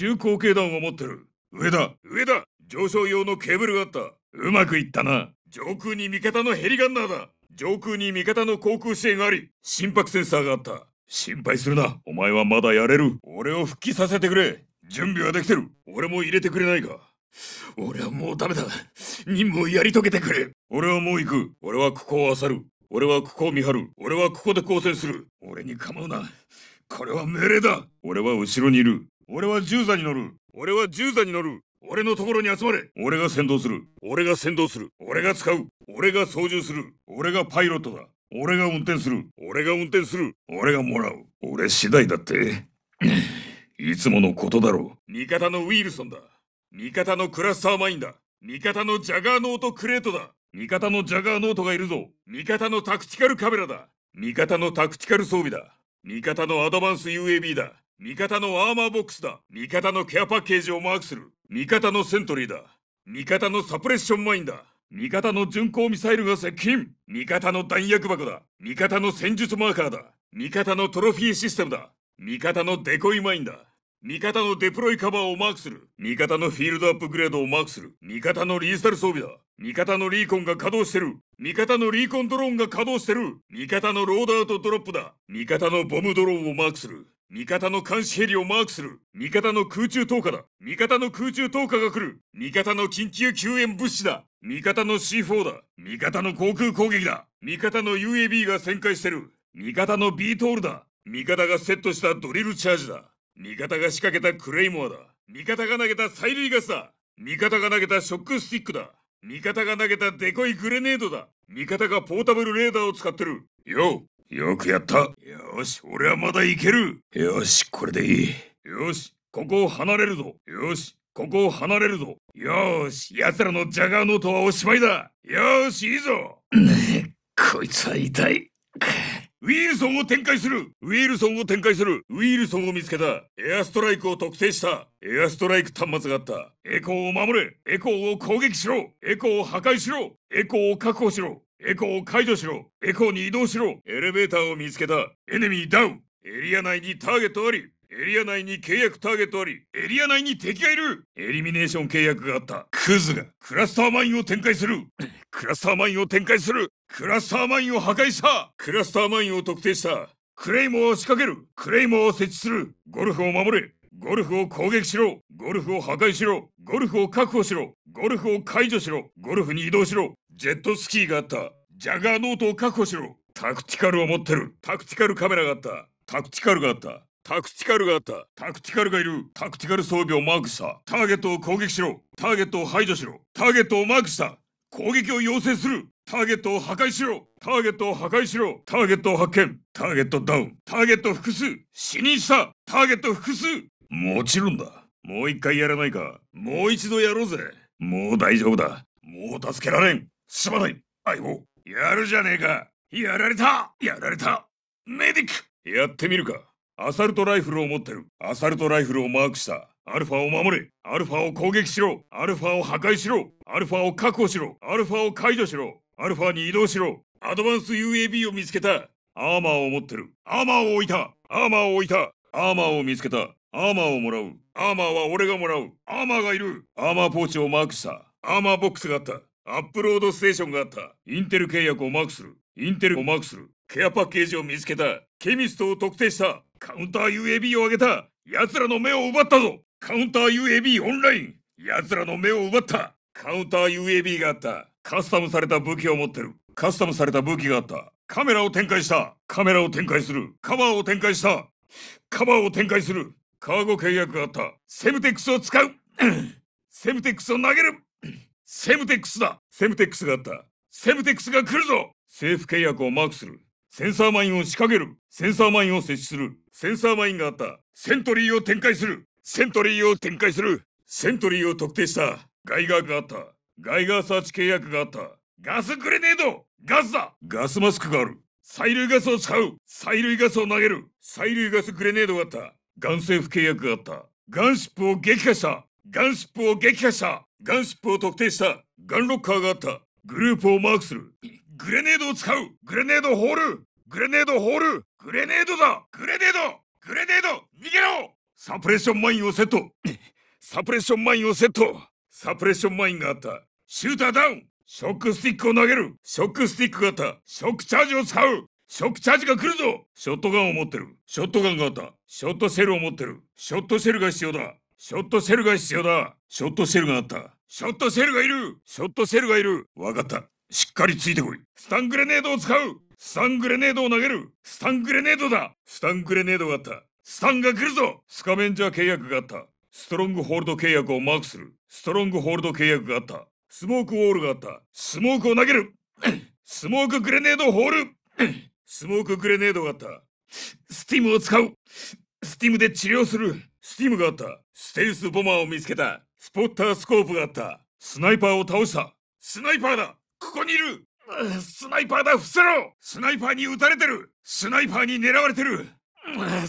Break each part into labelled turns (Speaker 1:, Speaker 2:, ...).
Speaker 1: 中高系団を持ってる。上だ上だ上昇用のケーブルがあった。うまくいったな。上空に味方のヘリガンナーだ。上空に味方の航空支援があり、心拍センサーがあった。心配するな。お前はまだやれる。俺を復帰させてくれ。準備はできてる。俺も入れてくれないか。俺はもうダメだ。任務をやり遂げてくれ。俺はもう行く。俺はここを漁る。俺はここを見張る。俺はここで交戦する。俺に構うな。これは命令だ。俺は後ろにいる。俺は銃座に乗る俺は銃座に乗る俺のところに集まれ俺が先導する俺が先導する俺が使う俺が操縦する俺がパイロットだ俺が運転する俺が運転する俺がもらう俺次第だっていつものことだろう味方のウィルソンだ味方のクラスターマインだ味方のジャガーノートクレートだ味方のジャガーノートがいるぞ味方のタクティカルカメラだ味方のタクティカル装備だ味方のアドバンス UAB だ味方のアーマーボックスだ味方のケアパッケージをマークする味方のセントリーだ味方のサプレッションマインだ味方の巡航ミサイルが接近味方の弾薬箱だ味方の戦術マーカーだ味方のトロフィーシステムだ味方のデコイマインだ味方のデプロイカバーをマークする味方のフィールドアップグレードをマークする味方のリーサル装備だ味方のリーコンが稼働してる味方のリーコンドローンが稼働してる味方のローダーとドロップだ味方のボムドローンをマークする味方の監視ヘリをマークする味方の空中投下だ味方の空中投下が来る味方の緊急救援物資だ味方の C4 だ味方の航空攻撃だ味方の UAB が旋回してる味方の B トールだ味方がセットしたドリルチャージだ味方が仕掛けたクレイモアだ味方が投げた催涙ガスだ味方が投げたショックスティックだ味方が投げたデコイグレネードだ味方がポータブルレーダーを使ってるよよくやった。よし、俺はまだいける。よし、これでいい。よし、ここを離れるぞ。よし、ここを離れるぞ。よし、奴らのジャガーノートはおしまいだ。よし、いいぞ。こいつは痛い。ウィルソンを展開するウィルソンを展開するウィルソンを見つけたエアストライクを特定したエアストライク端末があったエコーを守れエコーを攻撃しろエコーを破壊しろエコーを確保しろエコーを解除しろエコーに移動しろエレベーターを見つけたエネミーダウンエリア内にターゲットありエリア内に契約ターゲットありエリア内に敵がいるエリミネーション契約があったクズがクラスターマインを展開するクラスターマインを展開するクラスターマインを破壊したクラスターマインを特定したクレイモアを仕掛けるクレイモアを設置するゴルフを守れゴルフを攻撃しろゴルフを破壊しろゴルフを確保しろゴルフを解除しろゴルフに移動しろジェットスキーがあったジャガーノートを確保しろタクティカルを持ってるタクティカルカメラがあったタクティカルがあったタクティカルがあったタクティカルがいるタクティカル装備をマークしたターゲットを攻撃しろターゲットを排除しろターゲットをマークした攻撃を要請するターゲットを破壊しろターゲットを破壊しろターゲットを発見ターゲットダウンターゲット複数死にしたターゲット複数もちろんだ。もう一回やらないか。もう一度やろうぜ。もう大丈夫だ。もう助けられん。すまない。相棒。やるじゃねえか。やられたやられたメディックやってみるか。アサルトライフルを持ってる。アサルトライフルをマークした。アルファを守れ。アルファを攻撃しろ。アルファを破壊しろ。アルファを確保しろ。アルファを解除しろ。アルファに移動しろ。アドバンス UAB を見つけた。アーマーを持ってる。アーマーを置いた。アーマーを置いた。アーマーを見つけた。アーマーをもらう。アーマーは俺がもらう。アーマーがいる。アーマーポーチをマークした。アーマーボックスがあった。アップロードステーションがあった。インテル契約をマークする。インテルをマークする。ケアパッケージを見つけた。ケミストを特定した。カウンター UAB を上げた。奴らの目を奪ったぞ。カウンター UAB オンライン。奴らの目を奪った。カウンター UAB があった。カスタムされた武器を持ってる。カスタムされた武器があった。カメラを展開した。カメラを展開する。カバーを展開した。カバーを展開する。カーゴ契約があった。セムテックスを使うセムテックスを投げるセムテックスだセムテックスがあった。セムテックスが来るぞ政府契約をマークする。センサーマインを仕掛ける。センサーマインを設置する。センサーマインがあった。セントリーを展開する。セントリーを展開する。セントリーを特定した。ガイガーがあった。ガイガーサーチ契約があった。ガスグレネードガスだガスマスクがある。催涙ガスを使う催涙ガスを投げる催涙ガスグレネードがあったガン政府契約があった。ガンシップを撃破した。ガンシップを撃破した。ガンシップを特定した。ガンロッカーがあった。グループをマークする。グレネードを使う。グレネードホール。グレネードホール。グレネードだ。グレネード。グレネード。逃げろ。サプレッションマインをセット。サプレッションマインをセット。サプレッションマインがあった。シューターダウン。ショックスティックを投げる。ショックスティックがあった。ショックチャージを使う。ショックチャージが来るぞショットガンを持ってる。ショットガンがあった。ショットシェルを持ってる。ショットシェルが必要だ。ショットシェルが必要だ。ショットシェルがあった。ショットシェルがいるショットシェルがいるわかった。しっかりついてこい。スタングレネードを使うスタングレネードを投げるスタングレネードだスタングレネードがあった。スタンが来るぞスカベンジャー契約があった。ストロングホールド契約をマークする。ストロングホールド契約があった。スモークウォールがあった。スモークを投げるスモークグレネードホールスモークグレネードがあった。スティムを使う。スティムで治療する。スティムがあった。ステルスボマーを見つけた。スポッタースコープがあった。スナイパーを倒した。スナイパーだここにいるスナイパーだ伏せろスナイパーに撃たれてるスナイパーに狙われてる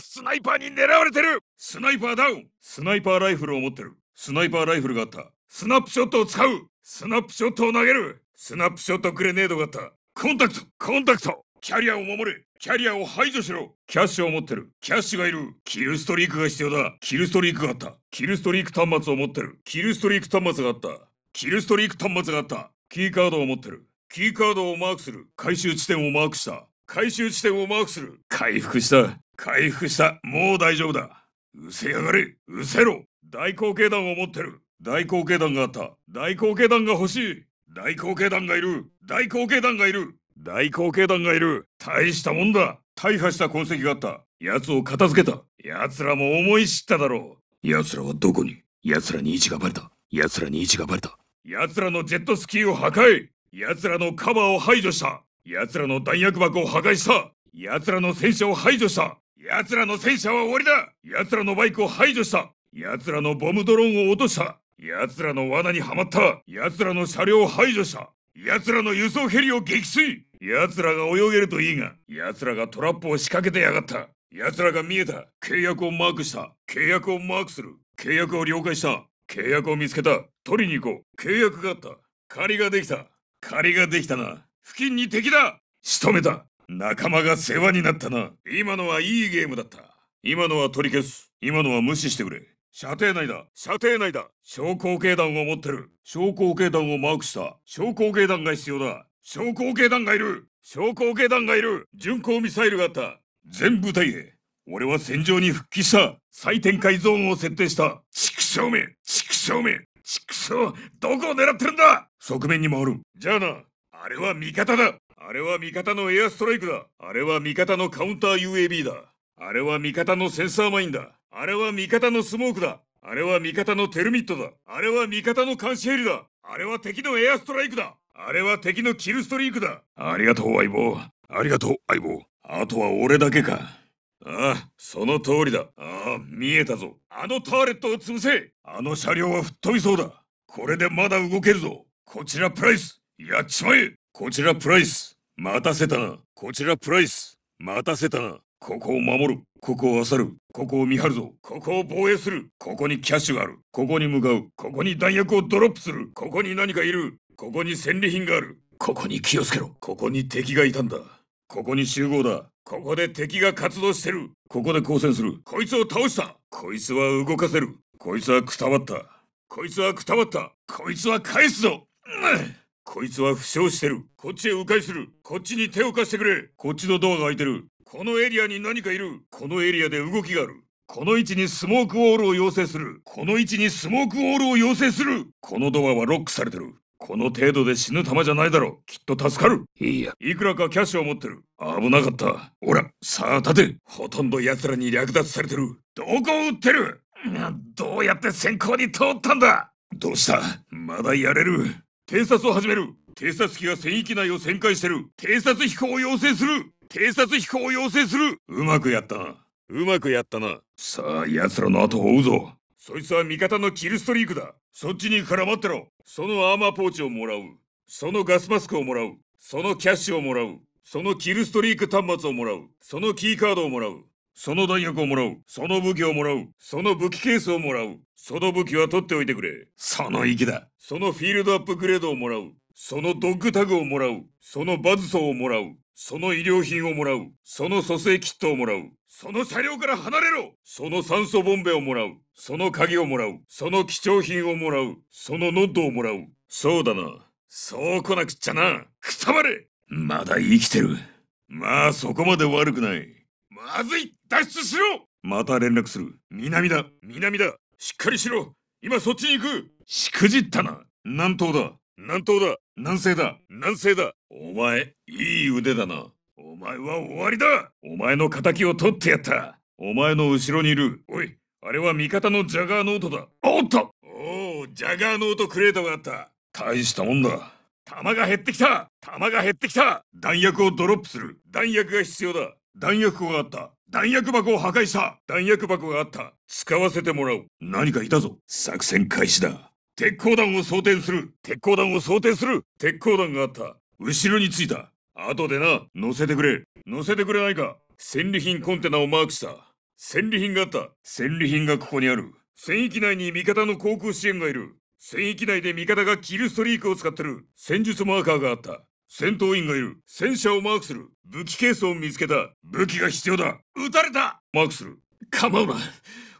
Speaker 1: スナイパーに狙われてるスナイパーダウンスナイパーライフルを持ってるスナイパーライフルがあったスナップショットを使うスナップショットを投げるスナップショットグレネードがあったコンタクトコンタクトキャリアを守れキャリアを排除しろキャッシュを持ってるキャッシュがいるキルストリークが必要だキルストリークがあったキルストリーク端末を持ってるキルストリーク端末があったキルストリーク端末があったキーカードを持ってるキーカードをマークする回収地点をマークした回収地点をマークする回復した回復したもう大丈夫だうせやがれうせろ大口径弾を持ってる大口径弾があった大口径弾が欲しい大口径弾がいる大口径弾がいる大後継団がいる大したもんだ大破した痕跡があった奴を片付けた奴らも思い知っただろう奴らはどこに奴らに位置がバレた奴らに位置がバレた奴らのジェットスキーを破壊奴らのカバーを排除した奴らの弾薬箱を破壊した奴らの戦車を排除した奴らの戦車は終わりだ奴らのバイクを排除した奴らのボムドローンを落とした奴らの罠にはまった奴らの車両を排除した奴らの輸送ヘリを撃墜奴らが泳げるといいが、奴らがトラップを仕掛けてやがった。奴らが見えた。契約をマークした。契約をマークする。契約を了解した。契約を見つけた。取りに行こう。契約があった。借りができた。借りができたな。付近に敵だ仕留めた。仲間が世話になったな。今のはいいゲームだった。今のは取り消す。今のは無視してくれ。射程内だ射程内だ昇降警団を持ってる昇降警団をマークした昇降警団が必要だ昇降系団がいる昇降系団がいる巡航ミサイルがあった全部隊へ俺は戦場に復帰した再展開ゾーンを設定した畜生め畜生め畜生どこを狙ってるんだ側面に回るじゃあなあれは味方だあれは味方のエアストライクだあれは味方のカウンター UAB だあれは味方のセンサーマインだあれは味方のスモークだあれは味方のテルミットだあれは味方の監視ヘリだあれは敵のエアストライクだあれは敵のキルストリークだありがとう相棒ありがとう相棒あとは俺だけかああ、その通りだ。ああ、見えたぞ。あのターレットを潰せあの車両は吹っ飛びそうだ。これでまだ動けるぞ。こちらプライスやっちまえこちらプライス待たせたな。こちらプライス待たせたな。ここを守る。ここを漁る。ここを見張るぞ。ここを防衛する。ここにキャッシュがある。ここに向かう。ここに弾薬をドロップする。ここに何かいる。ここに戦利品があるここに気をつけろここに敵がいたんだここに集合だここで敵が活動してるここで交戦するこいつを倒したこいつは動かせるこいつはくたばったこいつはくたばったこいつは返すぞ、うん、こいつは負傷してるこっちへ迂回するこっちに手を貸してくれこっちのドアが開いてるこのエリアに何かいるこのエリアで動きがあるこの位置にスモークウォールを要請するこの位置にスモークウォールを要請するこのドアはロックされてるこの程度で死ぬ玉じゃないだろう。きっと助かる。いいや、いくらかキャッシュを持ってる。危なかった。ほら、さあ立て。ほとんど奴らに略奪されてる。どこを撃ってるどうやって先行に通ったんだどうしたまだやれる。偵察を始める。偵察機が戦域内を旋回してる。偵察飛行を要請する。偵察飛行を要請する。うまくやったな。うまくやったな。さあ、奴らの後を追うぞ。そいつは味方のキルストリークだ。そっちに絡まってろそのアーマーポーチをもらうそのガスマスクをもらうそのキャッシュをもらうそのキルストリーク端末をもらうそのキーカードをもらうその弾薬をもらうその武器をもらうその武器ケースをもらうその武器は取っておいてくれその意義だそのフィールドアップグレードをもらうそのドッグタグをもらうそのバズソーをもらうその医療品をもらうその蘇生キットをもらうその車両から離れろその酸素ボンベをもらう。その鍵をもらう。その貴重品をもらう。そのノッドをもらう。そうだな。そう来なくっちゃな。くたまれまだ生きてる。まあそこまで悪くない。まずい脱出しろまた連絡する。南だ南だしっかりしろ今そっちに行くしくじったな南東だ南東だ南西だ南西だお前、いい腕だな。前は終わりだお前の仇を取ってやったお前の後ろにいるおいあれは味方のジャガーノートだおっとおおジャガーノートクレートがあった大したもんだ弾が減ってきた弾が減ってきた弾薬をドロップする弾薬が必要だ弾薬庫があった弾薬箱を破壊した弾薬箱があった使わせてもらう何かいたぞ作戦開始だ鉄鋼弾を装填する鉄鋼弾を装填する鉄鋼弾があった後ろについた後でな、乗せてくれ。乗せてくれないか。戦利品コンテナをマークした。戦利品があった。戦利品がここにある。戦域内に味方の航空支援がいる。戦域内で味方がキルストリークを使ってる。戦術マーカーがあった。戦闘員がいる。戦車をマークする。武器ケースを見つけた。武器が必要だ。撃たれたマークする。構うな。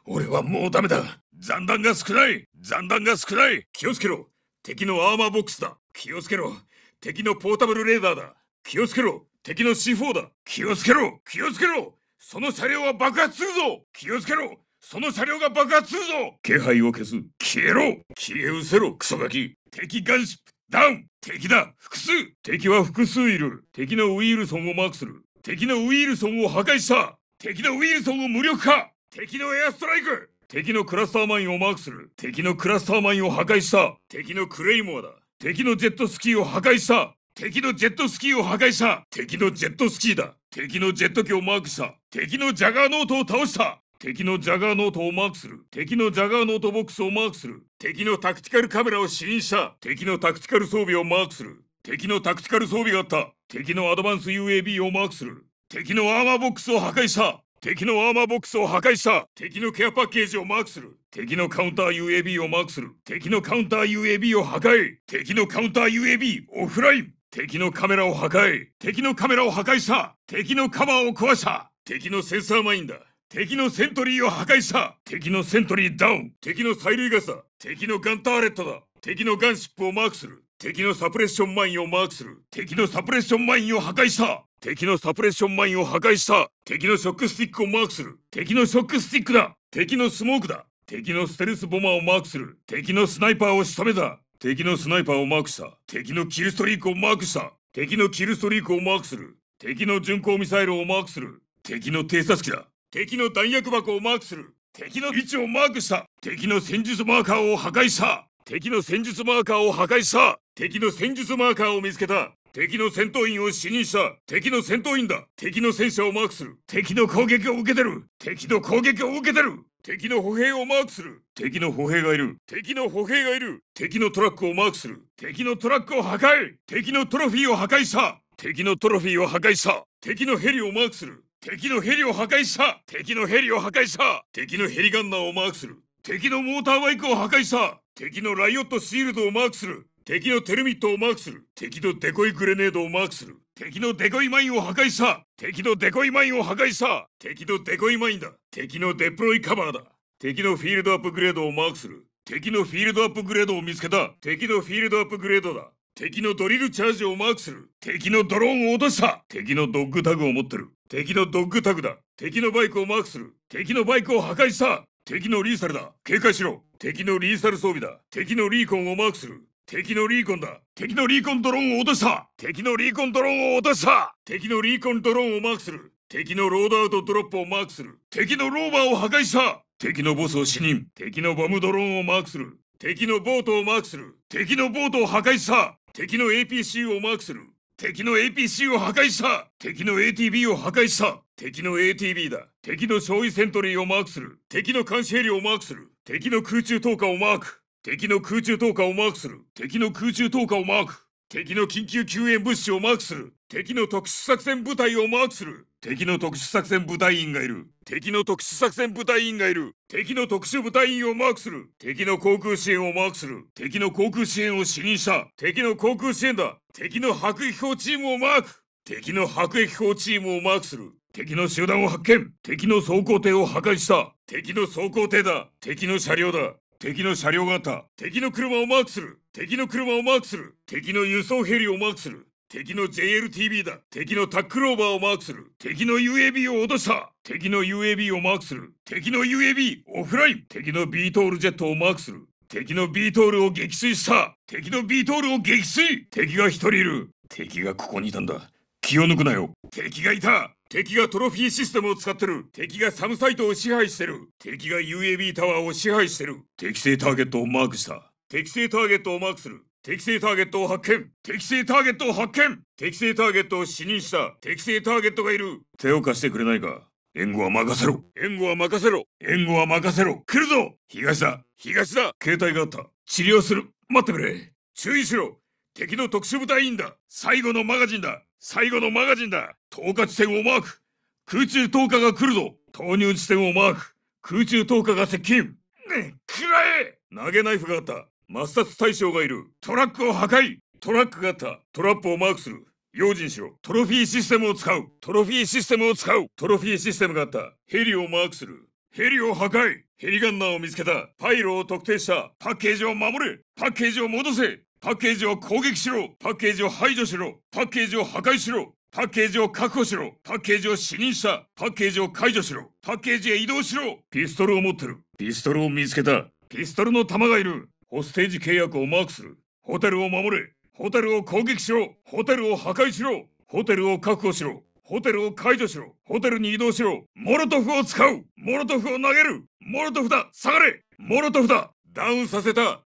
Speaker 1: 俺はもうダメだ。残弾が少ない。残弾が少ない。気をつけろ。敵のアーマーボックスだ。気をつけろ。敵のポータブルレーダーだ。気をつけろ敵の C4 だ気をつけろ気をつけろその車両は爆発するぞ気をつけろその車両が爆発するぞ気配を消す消えろ消え失せろクソガキ敵ガンシップダウン敵だ複数敵は複数いる敵のウィルソンをマークする敵のウィルソンを破壊した敵のウィルソンを無力化敵のエアストライク敵のクラスターマインをマークする敵のクラスターマインを破壊した敵のクレイモアだ敵のジェットスキーを破壊した敵のジェットスキーを破壊した敵のジェットスキーだ敵のジェット機をマークした敵のジャガーノートを倒した敵のジャガーノートをマークする敵のジャガーノートボックスをマークする敵のタクティカルカメラを視認した敵のタクティカル装備をマークする敵のタクティカル装備があった敵のアドバンス UAB をマークする敵のアーマーボックスを破壊した敵のアーマーボックスを破壊した敵のケアパッケージをマークする敵のカウンター UAB をマークする敵のカウンター UAB を破壊敵のカウンター UAB オフライン敵のカメラを破壊敵のカメラを破壊した敵のカバーを壊した敵のセンサーマインだ敵のセントリーを破壊した敵のセントリーダウン敵の催涙ガスだ敵のガンターレットだ敵のガンシップをマークする敵のサプレッションマインをマークする敵のサプレッションマインを破壊した敵のサプレッションマインを破壊した敵のショックスティックをマークする敵のショックスティックだ敵のスモークだ敵のステルスボマーをマークする敵のスナイパーを仕留めた敵のスナイパーをマークした。敵のキルストリークをマークした。敵のキルストリークをマークする。敵の巡航ミサイルをマークする。敵の偵察機だ。敵の弾薬箱をマークする。敵の位置をマークした。敵の戦術マーカーを破壊した。敵の戦術マーカーを破壊した。敵の戦術マーカーを見つけた。敵の戦闘員を死にした。敵の戦闘員だ。敵の戦車をマークする。敵の攻撃を受けてる。敵の攻撃を受けてる。敵の歩兵をマークする敵の歩兵がいる敵の歩兵がいる敵のトラックをマークする敵のトラックを破壊敵のトロフィーを破壊した敵のトロフィーを破壊した敵のヘリをマークする敵のヘリを破壊した敵のヘリを破壊した敵のヘリガンナーをマークする敵のモーターバイクを破壊した敵のライオットシールドをマークする敵のテルミットをマークする敵のデコイグレネードをマークする敵のデコイマインを破壊した敵のデコイマインを破壊した敵のデコイマインだ敵のデプロイカバーだ敵のフィールドアップグレードをマークする敵のフィールドアップグレードを見つけた敵のフィールドアップグレードだ敵のドリルチャージをマークする敵のドローンを落とした敵のドッグタグを持ってる敵のドッグタグだ敵のバイクをマークする敵のバイクを破壊した敵のリーサルだ警戒しろ敵のリーサル装備だ敵のリーコンをマークする敵のリーコンだ敵のリーコンドローンを落とした敵のリーコンドローンを落とした敵のリーコンドローンをマークする敵のロードアウトドロップをマークする敵のローバーを破壊した敵のボスを死人敵のバムドローンをマークする敵のボートをマークする敵のボートを破壊した敵の APC をマークする敵の APC を破壊した敵の ATB を破壊した敵の ATB だ敵の消費セントリーをマークする敵の監視ヘリをマークする敵の空中投下をマーク敵の空中投下をマークする敵の空中投下をマーク敵の緊急救援物資をマークする敵の特殊作戦部隊をマークする敵の特殊作戦部隊員がいる敵の特殊作戦部隊員がいる敵の特殊部隊員をマークする敵の航空支援をマークする敵の航空支援を視認した敵の航空支援だ敵の迫撃砲チームをマーク敵の迫撃砲チームをマークする敵の集団を発見敵の走行艇を破壊した敵の走行艇だ敵の車両だ敵の車両があった敵の車をマークする敵の車をマークする敵の輸送ヘリをマークする敵の JLTB だ敵のタックローバーをマークする敵の UAB を落とした敵の UAB をマークする敵の UAB オフライン敵のビートールジェットをマークする敵のビートールを撃墜した敵のビートールを撃墜敵が一人いる敵がここにいたんだ気を抜くなよ敵がいた敵がトロフィーシステムを使ってる敵がサムサイトを支配してる敵が UAB タワーを支配してる適正ターゲットをマークした適正ターゲットをマークする適正ターゲットを発見適正ターゲットを発見適正ターゲットを死認した適正ターゲットがいる手を貸してくれないか援護は任せろ援護は任せろ援護は任せろ来るぞ東だ東だ携帯があった治療する待ってくれ注意しろ敵の特殊部隊員だ最後のマガジンだ最後のマガジンだ投下地点をマーク空中投下が来るぞ投入地点をマーク空中投下が接近ねくらえ投げナイフがあった抹殺対象がいるトラックを破壊トラックがあったトラップをマークする用心しろトロフィーシステムを使うトロフィーシステムを使うトロフィーシステムがあったヘリをマークするヘリを破壊ヘリガンナーを見つけたパイロを特定したパッケージを守れパッケージを戻せパッケージを攻撃しろパッケージを排除しろパッケージを破壊しろパッケージを確保しろパッケージを視認したパッケージを解除しろパッケージへ移動しろピストルを持ってるピストルを見つけたピストルの弾がいるホステージ契約をマークするホテルを守れホテルを攻撃しろホテルを破壊しろホテルを確保しろホテルを解除しろホテルに移動しろモロトフを使うモロトフを投げるモロトフだ下がれモロトフだダウンさせた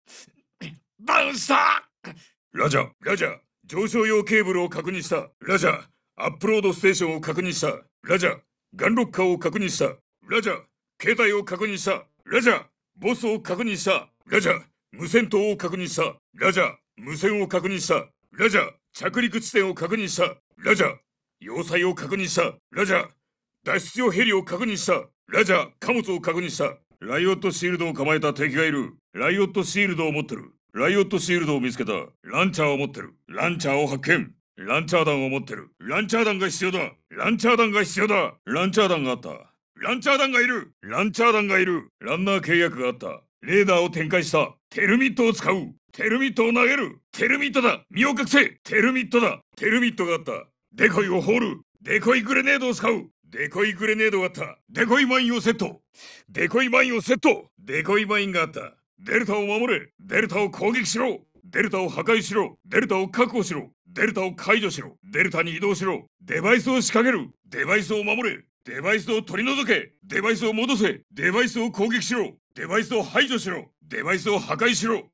Speaker 1: ダウンしたラジャ、ラジャ、上昇用ケーブルを確認した。ラジャ、アップロードステーションを確認した。ラジャー、ガンロッカーを確認した。ラジャー、携帯を確認した。ラジャー、ボスを確認した。ラジャー、無線塔を確認した。ラジャー、無線を確認した。ラジャー、着陸地点を確認した。ラジャー、要塞を確認した。ラジャー、脱出用ヘリを確認した。ラジャー、貨物を確認した。ライオットシールドを構えた敵がいる。ライオットシールドを持ってる。ライオットシールドを見つけた。ランチャーを持ってる。ランチャーを発見。ランチャー弾を持ってる。ランチャー弾が必要だ。ランチャー弾が必要だ。ランチャー弾があった。ランチャー弾がいる。ランチャー弾がいる。ランナー契約があった。レーダーを展開した。テルミットを使う。テルミットを投げる。テルミットだ。身を隠せ。テルミットだ。テルミットがあった。デコイを放る。デコイグレネードを使う。デコイグレネードがあった。デコイマインをセット。デコイマインをセット。デコイマインがあった。デルタを守れ。デルタを攻撃しろ。デルタを破壊しろ。デルタを確保しろ。デルタを解除しろデルタに移動しろデバイスを仕掛けるデバイスを守れデバイスを取り除けデバイスを戻せデバイスを攻撃しろデバイスを排除しろデバイスを破壊しろ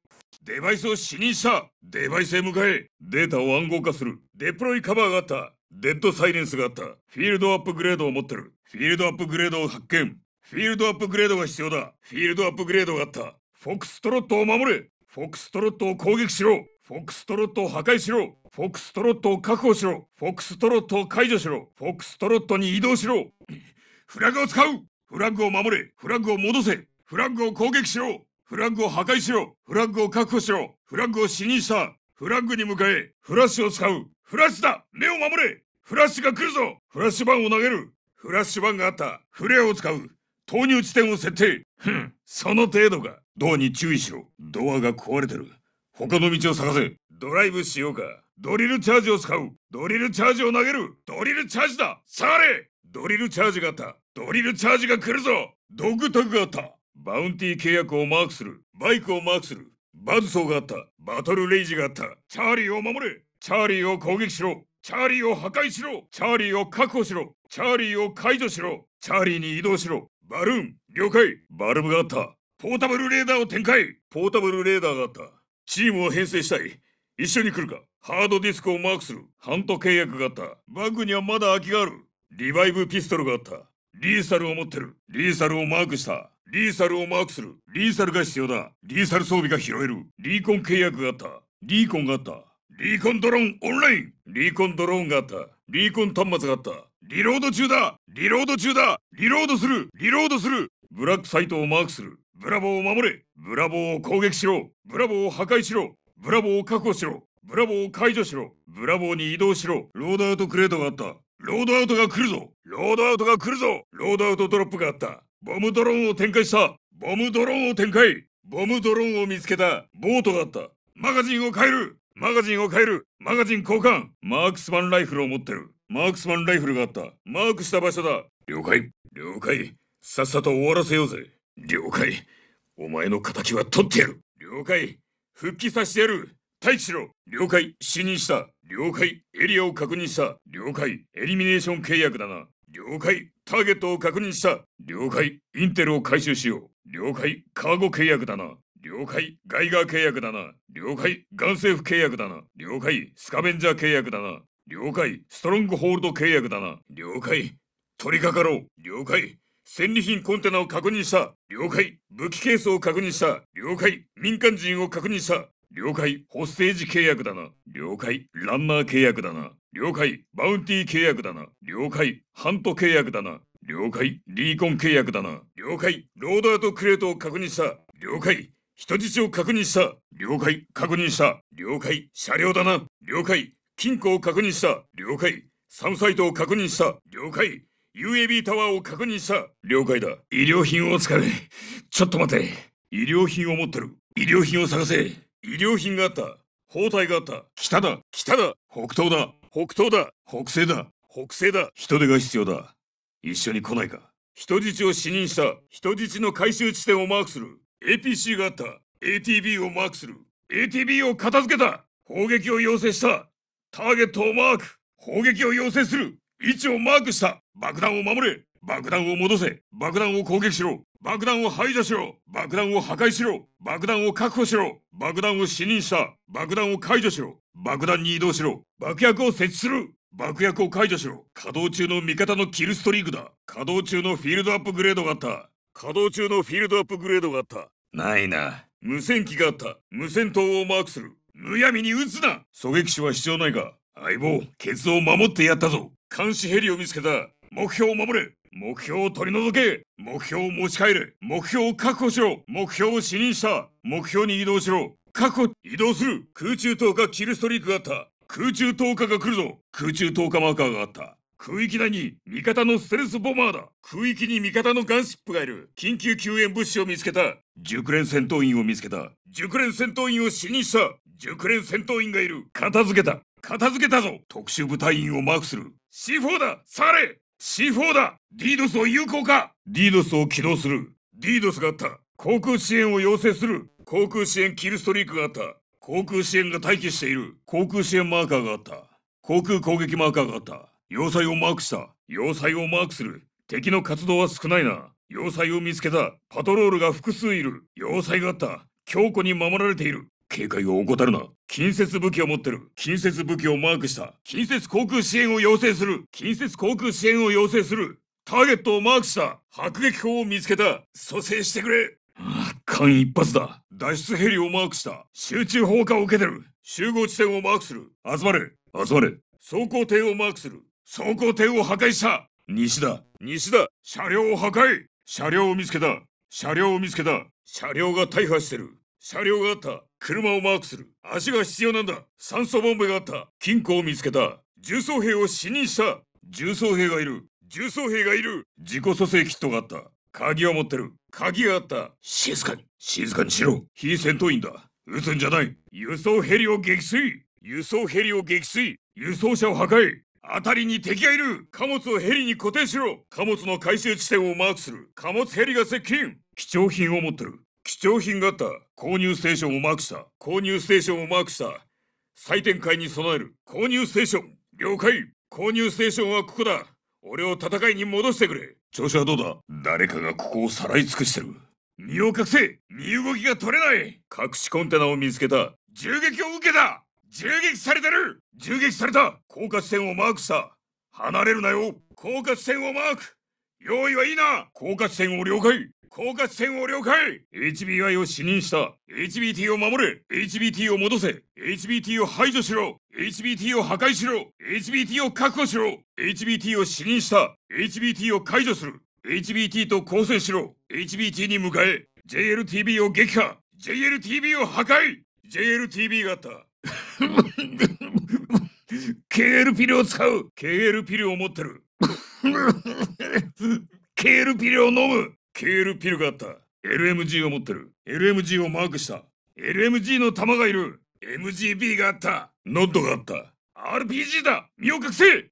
Speaker 1: デバイスを死にしたデバイスへ向かえデータを暗号化するデプロイカバーがあったデッドサイレンスがあったフィールドアップグレードを持ってるフィールドアップグレードを発見フィールドアップグレードが必要だフィールドアップグレードがあったフォックストロットを守れフォックストロットを攻撃しろフォックストロットを破壊しろフォックストロットを確保しろフォックストロットを解除しろフォックストロットに移動しろ フラグを使うフラッグを守れフラッグを戻せフラッグを攻撃しろフラッグを破壊しろフラッグを確保しろフラッグを死にしたフラッグに向かえフラッシュを使うフラッシュだ目を守れフラッシュが来るぞフラッシュバンを投げるフラッシュバンがあったフレアを使う投入地点を設定ふんその程度かドアに注意しろドアが壊れてる他の道を探せドライブしようかドリルチャージを使うドリルチャージを投げるドリルチャージだされドリルチャージがあったドリルチャージが来るぞドッグタグがあったバウンティー契約をマークするバイクをマークするバズソーがあったバトルレイジがあったチャーリーを守れチャーリーを攻撃しろチャーリーを破壊しろチャーリーを確保しろチャーリーを解除しろチャーリーに移動しろバルーン了解バルブがあったポータブルレーダーを展開ポータブルレーダーがあったチームを編成したい一緒に来るかハードディスクをマークするハント契約があったバッグにはまだ空きがあるリバイブピストルがあったリーサルを持ってるリーサルをマークしたリーサルをマークするリーサルが必要だリーサル装備が拾えるリーコン契約があったリーコンがあったリーコンドローンオンラインリーコンドローンがあったリーコン端末があったリロード中だリロード中だリロードするリロードするブラックサイトをマークするブラボーを守れブラボーを攻撃しろブラボーを破壊しろブラボーを確保しろブラボーを解除しろブラボーに移動しろロードアウトクレートがあったロードアウトが来るぞロードアウトが来るぞロードアウトドロップがあったボムドローンを展開したボムドローンを展開ボムドローンを見つけたボートがあったマガジンを変えるマガジンを変えるマガジン交換マークスマンライフルを持ってるマークスマンライフルがあったマークした場所だ了解了解さっさと終わらせようぜ了解お前の仇は取ってやる了解復帰させてやる待機しろ了解死にした了解エリアを確認した了解エリミネーション契約だな了解ターゲットを確認した了解インテルを回収しよう了解カーゴ契約だな了解ガイガー契約だな了解ガンセーフ契約だな了解スカベンジャー契約だな了解ストロングホールド契約だな了解取り掛かろう了解戦利品コンテナを確認した。了解。武器ケースを確認した。了解。民間人を確認した。了解。ホステージ契約だな。了解。ランナー契約だな。了解。バウンティー契約だな。了解。ハント契約だな。了解。リーコン契約だな。了解。ロードアとトクレートを確認した。了解。人質を確認した。了解。確認した。了解。車両だな。了解。金庫を確認した。了解。サムサイトを確認した。了解。UAB タワーを確認した。了解だ。医療品を使え。ちょっと待て。医療品を持ってる。医療品を探せ。医療品があった。包帯があった。北だ。北だ。北東だ。北東だ。北西だ。北西だ。人手が必要だ。一緒に来ないか。人質を死認した。人質の回収地点をマークする。APC があった。ATB をマークする。ATB を片付けた。砲撃を要請した。ターゲットをマーク。砲撃を要請する。位置をマークした爆弾を守れ爆弾を戻せ爆弾を攻撃しろ爆弾を排除しろ爆弾を破壊しろ爆弾を確保しろ爆弾を死認した爆弾を解除しろ爆弾に移動しろ爆薬を設置する爆薬を解除しろ稼働中の味方のキルストリークだ稼働中のフィールドアップグレードがあった稼働中のフィールドアップグレードがあったないな無線機があった無線塔をマークするむやみに撃つな狙撃手は必要ないが相棒ケツを守ってやったぞ監視ヘリを見つけた目標を守れ目標を取り除け目標を持ち帰れ目標を確保しろ目標を視認した目標に移動しろ確保移動する空中投下キルストリークがあった空中投下が来るぞ空中投下マーカーがあった空域内に味方のステルスボマーだ空域に味方のガンシップがいる緊急救援物資を見つけた熟練戦闘員を見つけた熟練戦闘員を視認した熟練戦闘員がいる片付けた片付けたぞ特殊部隊員をマークする C4 だされ !C4 だ !DDoS を有効化 !DDoS を起動する !DDoS があった航空支援を要請する航空支援キルストリークがあった航空支援が待機している航空支援マーカーがあった航空攻撃マーカーがあった要塞をマークした要塞をマークする敵の活動は少ないな要塞を見つけたパトロールが複数いる要塞があった強固に守られている警戒を怠るな。近接武器を持ってる。近接武器をマークした。近接航空支援を要請する。近接航空支援を要請する。ターゲットをマークした。迫撃砲を見つけた。蘇生してくれ。間一発だ。脱出ヘリをマークした。集中砲火を受けてる。集合地点をマークする。集まれ。集まれ。走行艇をマークする。走行艇を破壊した。西だ。西だ。車両を破壊。車両を見つけた。車両を見つけた。車両が大破してる。車両があった。車をマークする足が必要なんだ酸素ボンベがあった金庫を見つけた重装兵を死認した重装兵がいる重装兵がいる自己蘇生キットがあった鍵を持ってる鍵があった静かに静かにしろ非戦闘員だ撃つんじゃない輸送ヘリを撃墜輸送ヘリを撃墜輸送車を破壊あたりに敵がいる貨物をヘリに固定しろ貨物の回収地点をマークする貨物ヘリが接近貴重品を持ってる貴品があった。購入ステーションをマークした。購入ステーションをマークした。採点会に備える。購入ステーション。了解。購入ステーションはここだ。俺を戦いに戻してくれ。調子はどうだ誰かがここをさらい尽くしてる。身を隠せ身動きが取れない隠しコンテナを見つけた。銃撃を受けた銃撃されてる銃撃された高架地点をマークした離れるなよ高架地点をマーク用意はいいな高架地点を了解高架地点を了解 !HBI を死認した !HBT を守れ !HBT を戻せ !HBT を排除しろ !HBT を破壊しろ !HBT を確保しろ !HBT を死認した !HBT を解除する !HBT と交戦しろ !HBT に迎え !JLTB を撃破 !JLTB を破壊 !JLTB があった KL ピルを使う !KL ピルを持ってるケールピルを飲むケールピルがあった。LMG を持ってる。LMG をマークした。LMG の弾がいる。MGB があった。ノッドがあった。RPG だ身を隠せ !RPG!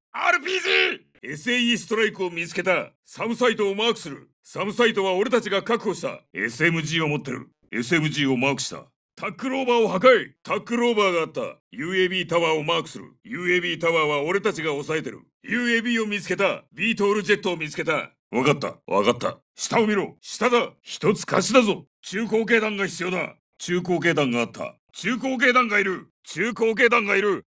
Speaker 1: SAE ストライクを見つけた。サムサイトをマークする。サムサイトは俺たちが確保した。SMG を持ってる。SMG をマークした。タックローバーを破壊タックローバーがあった UAB タワーをマークする UAB タワーは俺たちが抑えてる UAB を見つけたビートールジェットを見つけたわかったわかった下を見ろ下だ一つ貸しだぞ中高警団が必要だ中高警団があった中高警団がいる中高警団がいる